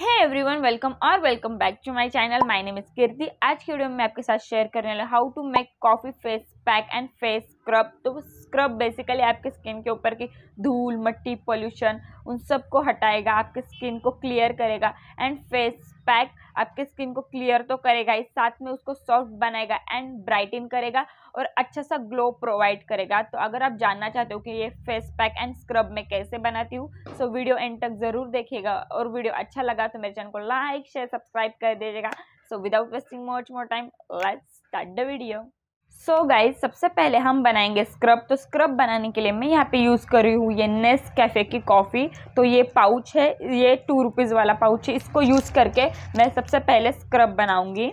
है everyone welcome और welcome back to my channel my name is Kirti आज की वीडियो में मैं आपके साथ शेयर करने वाला how to make coffee face pack and face scrub तो स्क्रब बेसिकली आपके स्किन के ऊपर की धूल मट्टी पॉल्यूशन उन सब को हटाएगा आपके स्किन को क्लियर करेगा एंड फेस पैक आपके स्किन को क्लियर तो करेगा इस साथ में उसको सॉफ्ट बनाएगा एंड ब्राइटन करेगा और अच्छा सा ग्लो प्रोवाइड करेगा तो अगर आप जानना चाहते हो कि ये फेस पैक एंड स्क्रब मैं कैसे बनाती हूँ सो वीडियो एंड तक ज़रूर देखिएगा और वीडियो अच्छा लगा तो मेरे चैनल को लाइक शेयर सब्सक्राइब कर दीजिएगा so without wasting much more time like start the video so so guys सबसे पहले हम बनाएंगे स्क्रब तो स्क्रब बनाने के लिए मैं यहाँ पे यूज़ कर रही हूँ ये नेस कैफ़े की कॉफ़ी तो ये पाउच है ये टू रुपीज़ वाला पाउच है इसको यूज़ करके मैं सबसे पहले स्क्रब बनाऊँगी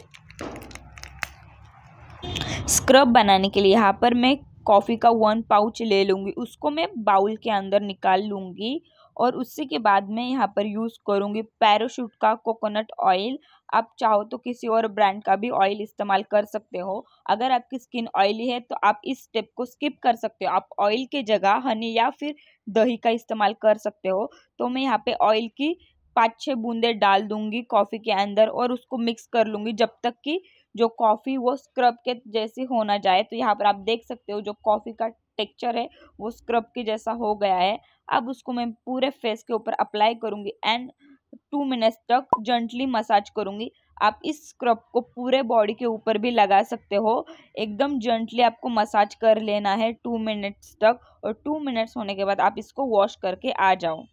स्क्रब बनाने के लिए यहाँ पर मैं कॉफ़ी का वन पाउच ले लूँगी उसको मैं बाउल के अंदर निकाल लूँगी और उससे के बाद मैं यहाँ पर यूज़ करूँगी पैराशूट का कोकोनट ऑयल आप चाहो तो किसी और ब्रांड का भी ऑयल इस्तेमाल कर सकते हो अगर आपकी स्किन ऑयली है तो आप इस स्टेप को स्किप कर सकते हो आप ऑयल के जगह हनी या फिर दही का इस्तेमाल कर सकते हो तो मैं यहाँ पे ऑयल की पाँच छः बूंदे डाल दूँगी कॉफ़ी के अंदर और उसको मिक्स कर लूँगी जब तक कि जो कॉफ़ी वो स्क्रब के जैसी होना जाए तो यहाँ पर आप देख सकते हो जो कॉफ़ी का टेक्चर है वो स्क्रब के जैसा हो गया है अब उसको मैं पूरे फेस के ऊपर अप्लाई करूँगी एंड टू मिनट्स तक जेंटली मसाज करूँगी आप इस स्क्रब को पूरे बॉडी के ऊपर भी लगा सकते हो एकदम जेंटली आपको मसाज कर लेना है टू मिनट्स तक और टू मिनट्स होने के बाद आप इसको वॉश करके आ जाओ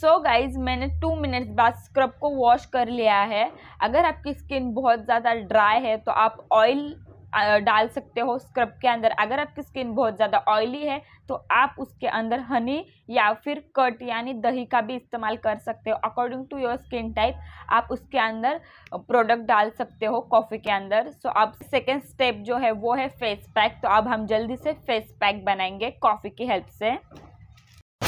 सो so गाइज मैंने टू मिनट्स बाद स्क्रब को वॉश कर लिया है अगर आपकी स्किन बहुत ज़्यादा ड्राई है तो आप ऑयल डाल सकते हो स्क्रब के अंदर अगर आपकी स्किन बहुत ज़्यादा ऑयली है तो आप उसके अंदर हनी या फिर कट यानी दही का भी इस्तेमाल कर सकते हो according to your skin type आप उसके अंदर प्रोडक्ट डाल सकते हो कॉफ़ी के अंदर सो आप सेकेंड स्टेप जो है वो है फेस पैक तो अब हम जल्दी से फेस पैक बनाएंगे कॉफ़ी की हेल्प से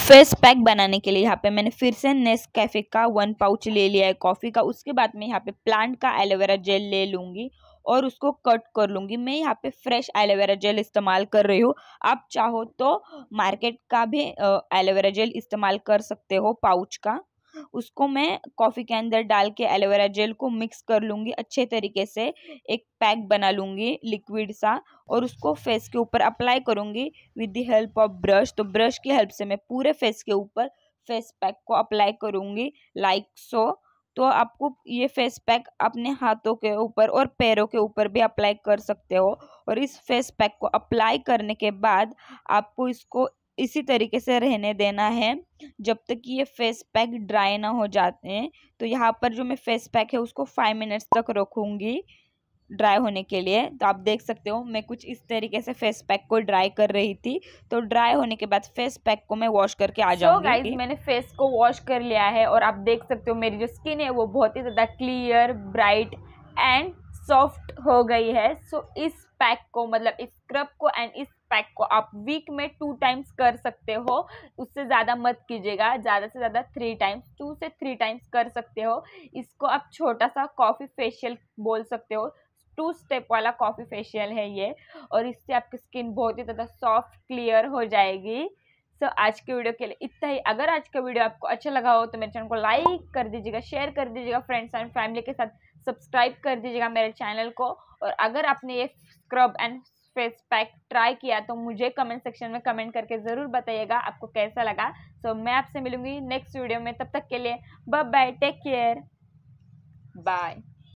फेस पैक बनाने के लिए यहाँ पे मैंने फिर से नेस कैफे का वन पाउच ले लिया है कॉफ़ी का उसके बाद में यहाँ पे प्लांट का एलोवेरा जेल ले लूँगी और उसको कट कर लूँगी मैं यहाँ पे फ्रेश एलोवेरा जेल इस्तेमाल कर रही हूँ आप चाहो तो मार्केट का भी एलोवेरा जेल इस्तेमाल कर सकते हो पाउच का उसको मैं कॉफ़ी के अंदर डाल के एलोवेरा जेल को मिक्स कर लूँगी अच्छे तरीके से एक पैक बना लूँगी लिक्विड सा और उसको फेस के ऊपर अप्लाई करूँगी with the help of brush तो ब्रश की हेल्प से मैं पूरे फेस के ऊपर फेस पैक को अप्लाई करूँगी लाइक सो तो आपको ये फेस पैक अपने हाथों के ऊपर और पैरों के ऊपर भी अप्लाई कर सकते हो और इस फेस पैक को अप्लाई करने के बाद आपको इसको इसी तरीके से रहने देना है जब तक कि ये फेस पैक ड्राई ना हो जाते हैं तो यहाँ पर जो मैं फेस पैक है उसको फाइव मिनट्स तक रखूँगी ड्राई होने के लिए तो आप देख सकते हो मैं कुछ इस तरीके से फेस पैक को ड्राई कर रही थी तो ड्राई होने के बाद फेस पैक को मैं वॉश करके आ जाऊंगी so मैंने फेस को वॉश कर लिया है और आप देख सकते हो मेरी जो स्किन है वो बहुत ही ज़्यादा क्लियर ब्राइट एंड सॉफ्ट हो गई है सो so, इस पैक को मतलब इस स्क्रब को एंड इस पैक को आप वीक में टू टाइम्स कर सकते हो उससे ज़्यादा मत कीजिएगा ज़्यादा से ज़्यादा थ्री टाइम्स टू से थ्री टाइम्स कर सकते हो इसको आप छोटा सा कॉफ़ी फेशियल बोल सकते हो टू स्टेप वाला कॉफ़ी फेशियल है ये और इससे आपकी स्किन बहुत ही ज़्यादा सॉफ्ट क्लियर हो जाएगी सो so, आज के वीडियो के लिए इतना ही अगर आज का वीडियो आपको अच्छा लगा हो तो मेरे चैनल को लाइक कर दीजिएगा शेयर कर दीजिएगा फ्रेंड्स एंड फैमिली के साथ सब्सक्राइब कर दीजिएगा मेरे चैनल को और अगर आपने ये scrub and face pack try किया तो मुझे कमेंट सेक्शन में कमेंट करके ज़रूर बताइएगा आपको कैसा लगा सो so, मैं आपसे मिलूंगी नेक्स्ट वीडियो में तब तक के लिए बाय टेक केयर बाय